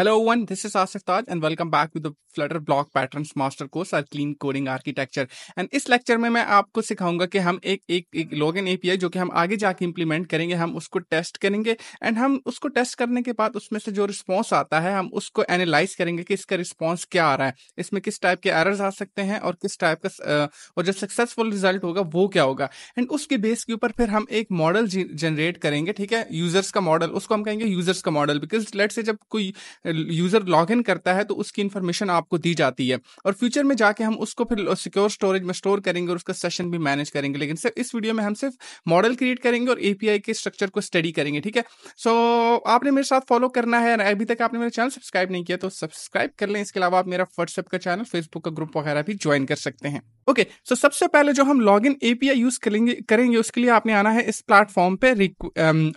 Hello everyone, this is Asif Taj and welcome back to the Flutter Block Patterns Master Course our Clean Coding Architecture. And इस lecture में मैं आपको सिखाऊंगा कि हम एक एक एक लॉगिन एपीआई जो कि हम आगे जाके इंप्लीमेंट करेंगे हम उसको टेस्ट करेंगे एंड हम उसको टेस्ट करने के बाद उसमें से जो रिस्पॉन्स आता है हम उसको एनालाइज करेंगे कि इसका रिस्पॉन्स क्या आ रहा है इसमें किस टाइप के एरर्स आ सकते हैं और किस टाइप का और जो सक्सेसफुल रिजल्ट होगा वो क्या होगा एंड उसके बेस के ऊपर फिर हम एक मॉडल जनरेट करेंगे ठीक है यूजर्स का मॉडल उसको हम कहेंगे यूजर्स का मॉडल बिकॉज लेट से जब कोई यूजर लॉग इन करता है तो उसकी इन्फॉर्मेशन आपको दी जाती है और फ्यूचर में जाके हम उसको फिर सिक्योर स्टोरेज में स्टोर करेंगे और उसका सेशन भी मैनेज करेंगे लेकिन सिर्फ इस वीडियो में हम सिर्फ मॉडल क्रिएट करेंगे और एपीआई के स्ट्रक्चर को स्टडी करेंगे ठीक है सो so, आपने मेरे साथ फॉलो करना है अभी तक आपने मेरा चैनल सब्सक्राइब नहीं किया तो सब्सक्राइब कर लें इसके अलावा आप मेरा व्हाट्सएप का चैनल फेसबुक का ग्रुप वगैरह भी ज्वाइन कर सकते हैं ओके okay, सो so सबसे पहले जो हम लॉग इन एपीआई यूज करेंगे करेंगे उसके लिए आपने आना है इस प्लेटफॉर्म पे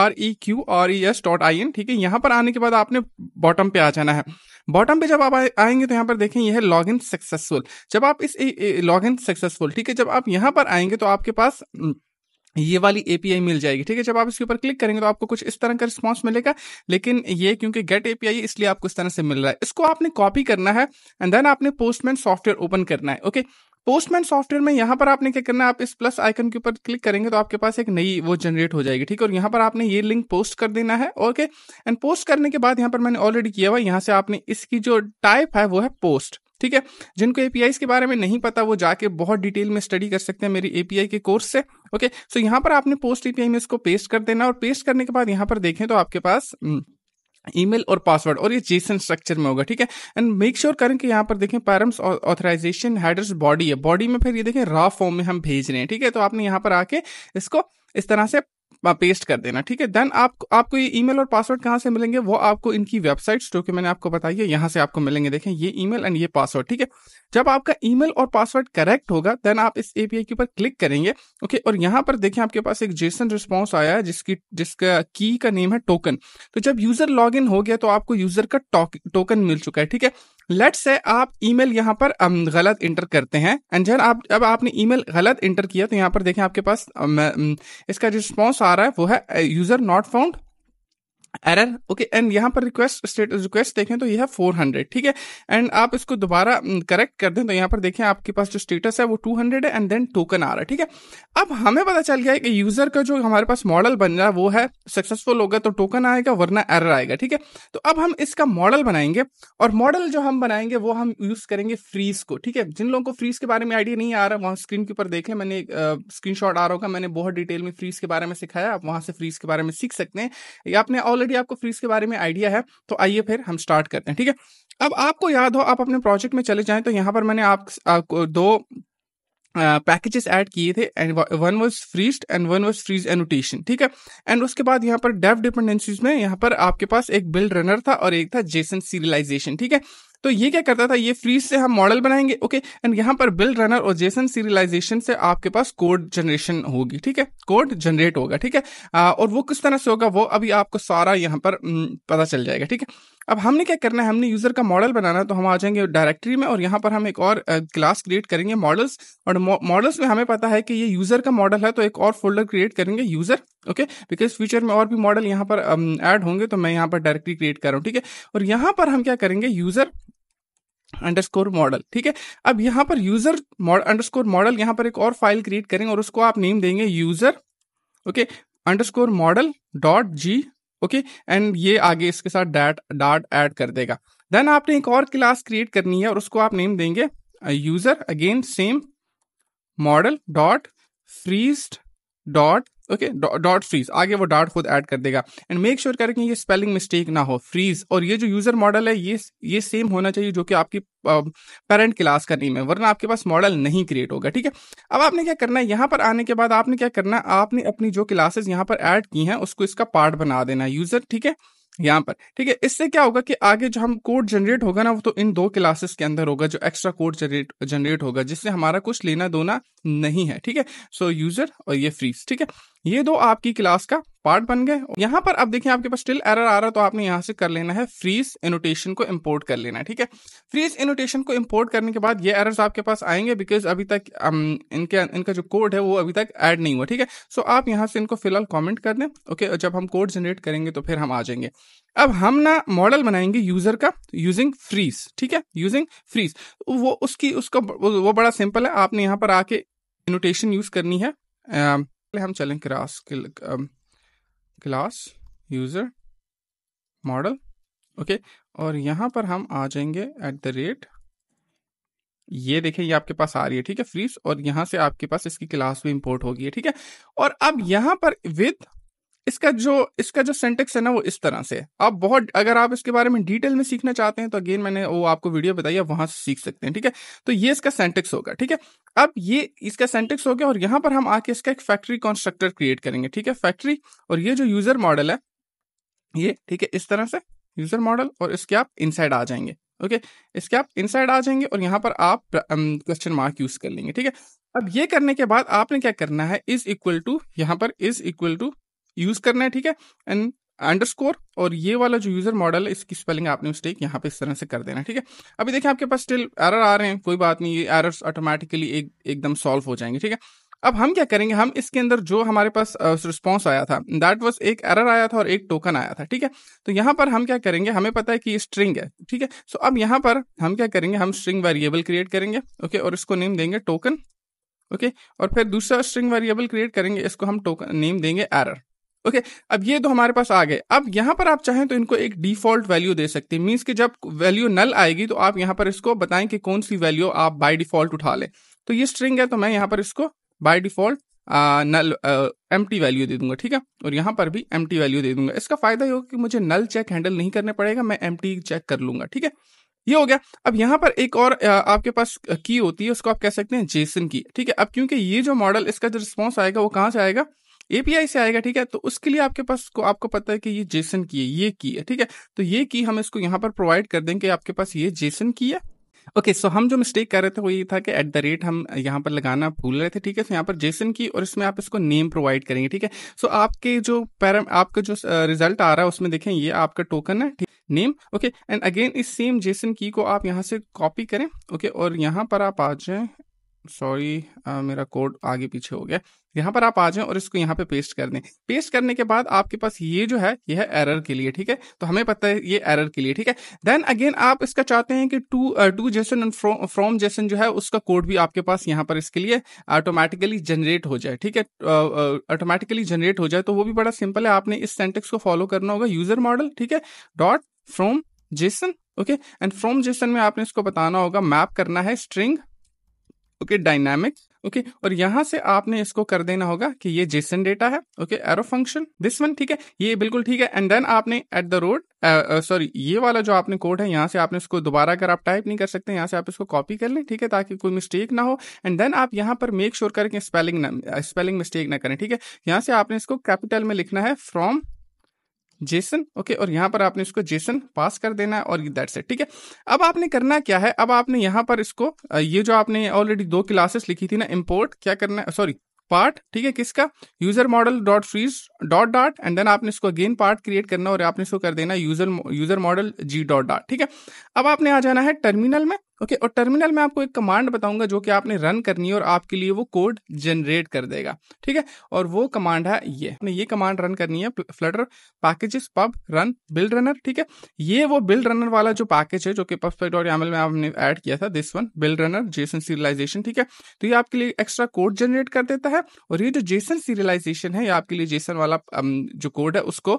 R E Q R E S dot I N ठीक है यहाँ पर आने के बाद आपने बॉटम पे आ जाना है बॉटम पे जब आप आ, आएंगे तो यहाँ पर देखें यह है लॉग इन सक्सेसफुल जब आप इस लॉग इन सक्सेसफुल ठीक है जब आप यहाँ पर आएंगे तो आपके पास हम्म, ये वाली एपीआई मिल जाएगी ठीक है जब आप इसके ऊपर क्लिक करेंगे तो आपको कुछ इस तरह का रिस्पॉन्स मिलेगा लेकिन ये क्योंकि गेट एपीआई इसलिए आपको इस तरह से मिल रहा है इसको आपने कॉपी करना है एंड देन आपने पोस्टमैन सॉफ्टवेयर ओपन करना है ओके okay? पोस्टमैन सॉफ्टवेयर में यहाँ पर आपने क्या करना है आप इस प्लस आइकन के ऊपर क्लिक करेंगे तो आपके पास एक नई वो जनरेट हो जाएगी ठीक है और यहाँ पर आपने ये लिंक पोस्ट कर देना है ओके एंड पोस्ट करने के बाद यहाँ पर मैंने ऑलरेडी किया हुआ यहाँ से आपने इसकी जो टाइप है वो है पोस्ट ठीक है जिनको एपीआई के बारे में नहीं पता वो जाके बहुत डिटेल में स्टडी कर सकते हैं मेरी एपीआई के कोर्स से ओके सो यहाँ पर आपने पोस्ट एपीआई में इसको पेस्ट कर देना और पेस्ट करने के बाद यहाँ पर देखें तो आपके पास हम्म, ईमेल और पासवर्ड और ये जेसन स्ट्रक्चर में होगा ठीक है एंड मेक श्योर करें कि यहाँ पर देखें पैरम्स ऑथराइजेशन हेडर्स बॉडी है बॉडी में फिर ये देखें रॉ फॉर्म में हम भेज रहे हैं ठीक है तो आपने यहाँ पर आके इसको इस तरह से पेस्ट कर देना ठीक है देन आप आपको ये ईमेल और पासवर्ड कहाँ से मिलेंगे वो आपको इनकी वेबसाइट्स जो कि मैंने आपको बताई है यहाँ से आपको मिलेंगे देखें ये ईमेल एंड ये पासवर्ड ठीक है जब आपका ईमेल और पासवर्ड करेक्ट होगा देन आप इस एपीआई के ऊपर क्लिक करेंगे ओके और यहाँ पर देखें आपके पास एक जेसन रिस्पॉन्स आया है जिसकी जिसका की का नेम है टोकन तो जब यूजर लॉग हो गया तो आपको यूजर का टोकन मिल चुका है ठीक है लेट से आप ईमेल यहाँ पर um, गलत इंटर करते हैं एंड जब आप जब आपने ईमेल गलत इंटर किया तो यहाँ पर देखें आपके पास um, um, इसका रिस्पॉन्स आ रहा है वो है user not found error okay and यहाँ पर रिक्वेस्ट स्टेटस रिक्वेस्ट देखें तो यह है फोर हंड्रेड ठीक है एंड आप इसको दोबारा करेक्ट कर दें तो यहाँ पर देखें आपके पास जो स्टेटस है वो टू हंड्रेड है एंड देन टोकन आ रहा है ठीक है अब हमें पता चल गया है कि यूजर का जो हमारे पास मॉडल बन रहा है वो है सक्सेसफुल होगा तो टोकन आएगा वरना एरर आएगा ठीक है तो अब हम इसका मॉडल बनाएंगे और मॉडल जो हम बनाएंगे वो हम यूज करेंगे फ्रीज को ठीक है जिन लोगों को फ्रीज के बारे में आइडिया नहीं आ रहा वहाँ स्क्रीन के ऊपर देख लें मैंने स्क्रीन आ रहा होगा मैंने बहुत डिटेल में फ्रीज के बारे में सिखाया आप वहाँ से फ्रीज के बारे में सीख सकते हैं या आपने ऑल ऑलरेडी आपको फ्रीज के बारे में आइडिया है तो आइए फिर हम स्टार्ट करते हैं ठीक है अब आपको याद हो आप अपने प्रोजेक्ट में चले जाएं तो यहाँ पर मैंने आप, दो पैकेजेस ऐड किए थे and one was freeze and one was freeze annotation ठीक है एंड उसके बाद यहाँ पर डेव डिपेंडेंसीज में यहाँ पर आपके पास एक बिल्ड रनर था और एक था जेसन सीरियलाइजेशन ठीक है तो ये क्या करता था ये फ्रीज से हम मॉडल बनाएंगे ओके एंड यहाँ पर बिल रनर और जेसन सीरियलाइजेशन से आपके पास कोड जनरेशन होगी ठीक है कोड जनरेट होगा ठीक है आ, और वो किस तरह से होगा वो अभी आपको सारा यहाँ पर पता चल जाएगा ठीक है अब हमने क्या करना है हमने यूजर का मॉडल बनाना है तो हम आ जाएंगे डायरेक्टरी में और यहाँ पर हम एक और क्लास क्रिएट करेंगे मॉडल्स और मॉडल्स में हमें पता है कि ये यूजर का मॉडल है तो एक और फोल्डर क्रिएट करेंगे यूजर ओके बिकॉज फ्यूचर में और भी मॉडल यहाँ पर ऐड होंगे तो मैं यहाँ पर डायरेक्टरी क्रिएट कर रहा हूँ ठीक है और यहाँ पर हम क्या करेंगे यूजर अंडरस्कोर मॉडल ठीक है अब यहां पर यूजर अंडरस्कोर मॉडल यहां पर एक और फाइल क्रिएट करेंगे और उसको आप नेम देंगे user okay underscore model dot G okay and ये आगे इसके साथ डैट डॉट एड कर देगा देन आपने एक और क्लास क्रिएट करनी है और उसको आप नेम देंगे user again same model dot freeze dot okay dot freeze आगे वो डॉट खुद ऐड कर देगा एंड मेक श्योर करें कि ये स्पेलिंग मिस्टेक ना हो फ्रीज और ये जो यूजर मॉडल है ये ये सेम होना चाहिए जो कि आपकी पेरेंट um, क्लास का नेम है वरना आपके पास मॉडल नहीं क्रिएट होगा ठीक है अब आपने क्या करना है यहाँ पर आने के बाद आपने क्या करना है आपने अपनी जो क्लासेस यहाँ पर ऐड की हैं उसको इसका पार्ट बना देना है यूजर ठीक है यहाँ पर ठीक है इससे क्या होगा कि आगे जो हम कोड जनरेट होगा ना वो तो इन दो क्लासेस के अंदर होगा जो एक्स्ट्रा कोड जनरेट जनरेट होगा जिससे हमारा कुछ लेना दोना नहीं है ठीक है सो यूजर और ये फ्रीज ठीक है ये दो आपकी क्लास का पार्ट बन गए यहाँ पर अब देखिए आपके पास स्टिल एरर आ रहा है तो आपने यहाँ से कर लेना है फ्रीज इनोटेशन को इंपोर्ट कर लेना है ठीक है फ्रीज इनोटेशन को इंपोर्ट करने के बाद ये एरर्स आपके पास आएंगे बिकॉज अभी तक um, इनके इनका जो कोड है वो अभी तक ऐड नहीं हुआ ठीक है सो आप यहाँ से इनको फिलहाल कॉमेंट कर दें ओके जब हम कोड जनरेट करेंगे तो फिर हम आ जाएंगे अब हम ना मॉडल बनाएंगे यूजर का यूजिंग फ्रीज ठीक है यूजिंग फ्रीज वो उसकी उसका वो बड़ा सिंपल है आपने यहाँ पर आके इनोटेशन यूज करनी है पहले हम चलें class class user model okay और यहां पर हम आ जाएंगे एट द रेट ये देखें ये आपके पास आ रही है ठीक है फ्रीज और यहां से आपके पास इसकी क्लास भी इंपोर्ट होगी ठीक है और अब यहां पर विद इसका जो इसका जो सेंटेक्स है ना वो इस तरह से आप बहुत अगर आप इसके बारे में डिटेल में सीखना चाहते हैं तो अगेन मैंने वो आपको वीडियो बताई है वहां से सीख सकते हैं ठीक है तो ये इसका सेंटेक्स होगा ठीक है अब ये इसका सेंटेक्स हो गया और यहां पर हम आके इसका एक फैक्ट्री कॉन्स्ट्रक्टर क्रिएट करेंगे ठीक है फैक्ट्री और ये जो यूजर मॉडल है ये ठीक है इस तरह से यूजर मॉडल और इसके आप इनसाइड आ जाएंगे ओके इसके आप इनसाइड आ जाएंगे और यहाँ पर आप क्वेश्चन मार्क यूज कर लेंगे ठीक है अब ये करने के बाद आपने क्या करना है इज इक्वल टू यहाँ पर इज इक्वल टू यूज करना है ठीक है एंड अंडरस्कोर और ये वाला जो यूजर मॉडल है इसकी स्पेलिंग आपने मिस्टेक यहाँ पे इस तरह से कर देना ठीक है अभी देखिए आपके पास स्टिल एरर आ रहे हैं कोई बात नहीं ये एरर्स ऑटोमेटिकली एक एकदम सॉल्व हो जाएंगे ठीक है अब हम क्या करेंगे हम इसके अंदर जो हमारे पास रिस्पॉन्स आया था दैट वॉज एक एरर आया था और एक टोकन आया था ठीक है तो यहाँ पर हम क्या करेंगे हमें पता है कि ये स्ट्रिंग है ठीक है सो अब यहाँ पर हम क्या करेंगे हम स्ट्रिंग वेरिएबल क्रिएट करेंगे ओके और इसको नेम देंगे टोकन ओके और फिर दूसरा स्ट्रिंग वेरिएबल क्रिएट करेंगे इसको हम टोकन नेम देंगे एरर ओके okay, अब ये तो हमारे पास आ गए अब यहाँ पर आप चाहें तो इनको एक डिफॉल्ट वैल्यू दे सकते हैं मीन्स कि जब वैल्यू नल आएगी तो आप यहाँ पर इसको बताएं कि कौन सी वैल्यू आप बाय डिफॉल्ट उठा लें तो ये स्ट्रिंग है तो मैं यहां पर इसको by default null empty value दे दूंगा ठीक है और यहाँ पर भी एम टी वैल्यू दे दूंगा इसका फायदा ये होगा कि मुझे नल चेक हैंडल नहीं करने पड़ेगा मैं एम टी चेक कर लूंगा ठीक है ये हो गया अब यहाँ पर एक और आपके पास की होती है उसको आप कह सकते हैं जेसन की ठीक है अब क्योंकि ये जो मॉडल इसका जो रिस्पॉन्स आएगा वो कहाँ से आएगा एपीआई से आएगा ठीक है तो उसके लिए आपके पास को आपको पता है कि ये जेसन की है ये की है ठीक है तो ये की हम इसको यहाँ पर प्रोवाइड कर देंगे आपके पास ये जेसन की है ओके okay, सो so हम जो मिस्टेक कर रहे थे वो ये था कि एट द रेट हम यहाँ पर लगाना भूल रहे थे ठीक है तो यहाँ पर जेसन की और इसमें आप इसको नेम प्रोवाइड करेंगे ठीक है सो so, आपके जो पैरा आपका जो रिजल्ट आ रहा है उसमें देखें ये आपका टोकन है ठीक नेम ओके एंड अगेन इस सेम जेसन की को आप यहाँ से कॉपी करें ओके okay, और यहाँ पर आप आ जाए सॉरी मेरा कोड आगे पीछे हो गया यहाँ पर आप आ जाएं और इसको यहाँ पे पेस्ट कर दें पेस्ट करने के बाद आपके पास ये जो है ये है एरर के लिए ठीक है तो हमें पता है ये एरर के लिए ठीक है देन अगेन आप इसका चाहते हैं कि to to JSON and from JSON जो है उसका कोड भी आपके पास यहाँ पर इसके लिए ऑटोमेटिकली जनरेट हो जाए ठीक है ऑटोमेटिकली जनरेट हो जाए तो वो भी बड़ा सिंपल है आपने इस सेंटेक्स को फॉलो करना होगा यूजर मॉडल ठीक है dot from JSON okay and from JSON में आपने इसको बताना होगा मैप करना है स्ट्रिंग ओके डायनामिक्स ओके और यहां से आपने इसको कर देना होगा कि ये जेसन डेटा है okay arrow function this one ठीक है ये बिल्कुल ठीक है एंड देन आपने एट द रोड सॉरी ये वाला जो आपने कोड है यहां से आपने इसको दोबारा अगर आप टाइप नहीं कर सकते यहां से आप इसको कॉपी कर लें ठीक है ताकि कोई मिस्टेक ना हो एंड देन आप यहाँ पर मेक श्योर sure करें कि स्पेलिंग ना स्पेलिंग uh, मिस्टेक ना करें ठीक है यहां से आपने इसको कैपिटल में लिखना है फ्रॉम जेसन ओके और यहाँ पर आपने इसको जेसन पास कर देना है और दैट्स इट ठीक है अब आपने करना क्या है अब आपने यहाँ पर इसको ये जो आपने ऑलरेडी दो क्लासेस लिखी थी ना इम्पोर्ट क्या करना है सॉरी पार्ट ठीक है किसका user model dot freeze dot dot and then आपने इसको अगेन पार्ट क्रिएट करना और आपने इसको कर देना यूजर यूजर मॉडल जी डॉट डॉट ठीक है अब आपने आ जाना है टर्मिनल में ओके okay, और टर्मिनल में आपको एक कमांड बताऊंगा जो कि आपने रन करनी है और आपके लिए वो कोड जनरेट कर देगा ठीक है और वो कमांड है ये आपने ये कमांड रन करनी है Flutter packages pub run build runner ठीक है ये वो बिल्ड रनर वाला जो पैकेज है जो कि परफेक्ट और एमएल में आपने ऐड किया था this one build runner JSON serialization ठीक है तो ये आपके लिए एक्स्ट्रा कोड जनरेट कर देता है और ये जो जेसन सीरियलाइजेशन है ये आपके लिए जेसन वाला um, जो कोड है उसको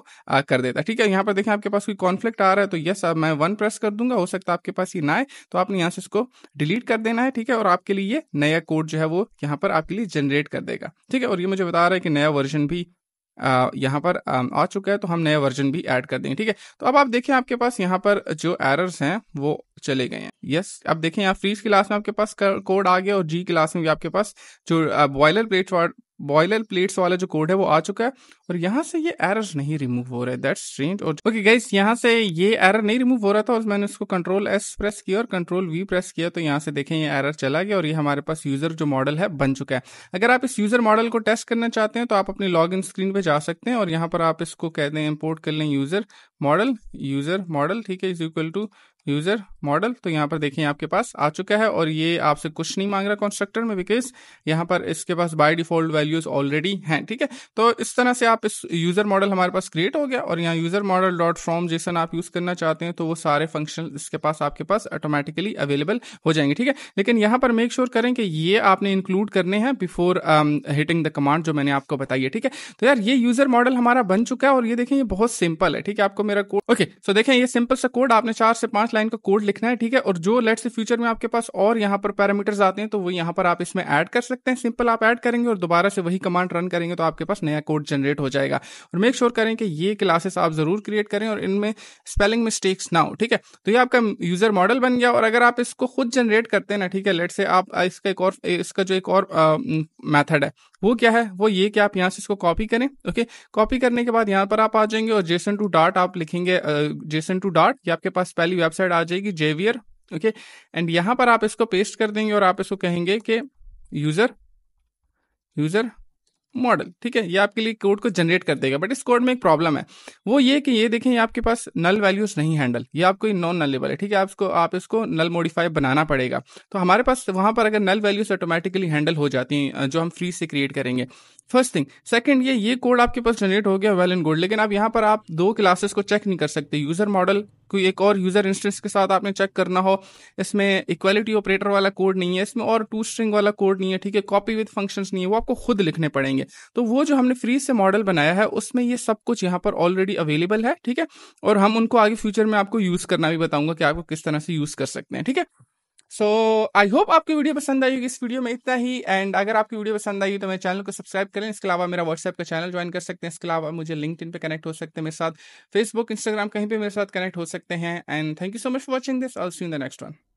कर देता है ठीक है यहाँ पर देखें आपके पास कोई कॉन्फ्लिक्ट आ रहा है तो यस मैं वन प्रेस कर दूंगा हो सकता है आपके पास ये ना आए तो आपने यहाँ पास इसको डिलीट कर देना है ठीक है और आपके लिए ये नया कोड जो है वो यहाँ पर आपके लिए जनरेट कर देगा ठीक है और ये मुझे बता रहा है कि नया वर्जन भी यहाँ पर आ चुका है तो हम नया वर्जन भी ऐड कर देंगे ठीक है तो अब आप देखें आपके पास यहाँ पर जो एरर्स हैं वो चले गए हैं यस अब देखें यहाँ फ्रीज क्लास में आपके पास कोड आ गया और जी क्लास में भी आपके पास जो बॉयलर प्लेट बॉयलर प्लेट्स वाला जो कोड है वो आ चुका है और यहाँ से ये एरर्स नहीं रिमूव हो रहा है दैट्स स्ट्रेंज और ओके गाइस यहाँ से ये एरर नहीं रिमूव हो रहा था और मैंने उसको कंट्रोल एस प्रेस किया और कंट्रोल वी प्रेस किया तो यहाँ से देखें ये एरर चला गया और ये हमारे पास यूजर जो मॉडल है बन चुका है अगर आप इस यूजर मॉडल को टेस्ट करना चाहते हैं तो आप अपनी लॉग स्क्रीन पर जा सकते हैं और यहाँ पर आप इसको कहते हैं इम्पोर्ट कर लें यूजर मॉडल यूजर मॉडल ठीक है is equal to user model तो यहाँ पर देखिए आपके पास आ चुका है और ये आपसे कुछ नहीं मांग रहा कंस्ट्रक्टर में बिकॉज यहाँ पर इसके पास बाय डिफॉल्ट वैल्यूज ऑलरेडी हैं ठीक है तो इस तरह से आप इस यूजर मॉडल हमारे पास क्रिएट हो गया और यहाँ user model dot from JSON आप यूज करना चाहते हैं तो वो सारे फंक्शन इसके पास आपके पास ऑटोमेटिकली अवेलेबल हो जाएंगे ठीक है लेकिन यहाँ पर मेक श्योर sure करें कि ये आपने इंक्लूड करने हैं बिफोर हिटिंग द कमांड जो मैंने आपको बताई है ठीक है तो यार ये यूजर मॉडल हमारा बन चुका है और ये देखें ये बहुत सिंपल है ठीक है आपको मेरा कोड ओके सो देखें ये सिंपल सा कोड आपने चार से पांच लाइन का कोड लिखना है ठीक है और जो लेट से फ्यूचर में आपके पास और यहाँ पर पैरामीटर्स आते हैं तो वो यहाँ पर आप इसमें ऐड कर सकते हैं सिंपल आप ऐड करेंगे और दोबारा से वही कमांड रन करेंगे तो आपके पास नया कोड जनरेट हो जाएगा और मेक श्योर sure करें कि ये क्लासेस आप जरूर क्रिएट करें और इनमें स्पेलिंग मिस्टेक्स ना हो ठीक है तो ये आपका यूजर मॉडल बन गया और अगर आप इसको खुद जनरेट करते हैं ना ठीक है लेट से आप इसका एक और इसका जो एक और मैथड है वो क्या है वो ये कि आप यहाँ से इसको कॉपी करें ओके कॉपी करने के बाद यहाँ पर आप आ जाएंगे और जेसन टू डाट आप लिखेंगे जेसन टू डार्ट ये आपके पास पहली वेबसाइट आ जाएगी जेवियर ओके एंड यहाँ पर आप इसको पेस्ट कर देंगे और आप इसको कहेंगे कि यूज़र यूज़र मॉडल ठीक है ये आपके लिए कोड को जनरेट कर देगा बट इस कोड में एक प्रॉब्लम है वो ये कि ये देखें ये आपके पास नल वैल्यूज नहीं हैंडल ये आपको नॉन नलेबल है ठीक है आप इसको आप इसको नल मॉडिफाई बनाना पड़ेगा तो हमारे पास वहां पर अगर नल वैल्यूज ऑटोमेटिकली हैंडल हो जाती हैं जो हम फ्री से क्रिएट करेंगे फर्स्ट थिंग सेकंड ये ये कोड आपके पास जनरेट हो गया वेल एंड गुड लेकिन आप यहाँ पर आप दो क्लासेस को चेक नहीं कर सकते यूजर मॉडल कोई एक और यूज़र इंस्टेंस के साथ आपने चेक करना हो इसमें इक्वालिटी ऑपरेटर वाला कोड नहीं है इसमें और टू स्ट्रिंग वाला कोड नहीं है ठीक है कॉपी विथ फंक्शंस नहीं है वो आपको खुद लिखने पड़ेंगे तो वो जो हमने फ्री से मॉडल बनाया है उसमें ये सब कुछ यहाँ पर ऑलरेडी अवेलेबल है ठीक है और हम उनको आगे फ्यूचर में आपको यूज़ करना भी बताऊंगा कि आपको किस तरह से यूज़ कर सकते हैं ठीक है सो आई होप आपकी वीडियो पसंद आई होगी इस वीडियो में इतना ही एंड अगर आपकी वीडियो पसंद आई हो तो मेरे चैनल को सब्सक्राइब करें इसके अलावा मेरा व्हाट्सएप का चैनल ज्वाइन कर सकते हैं इसके अलावा मुझे लिंक पे कनेक्ट हो सकते हैं मेरे साथ फेसबुक इंस्टाग्राम कहीं पर मेरे साथ कनेक्ट हो सकते हैं and thank you so much for watching this I'll see in the next one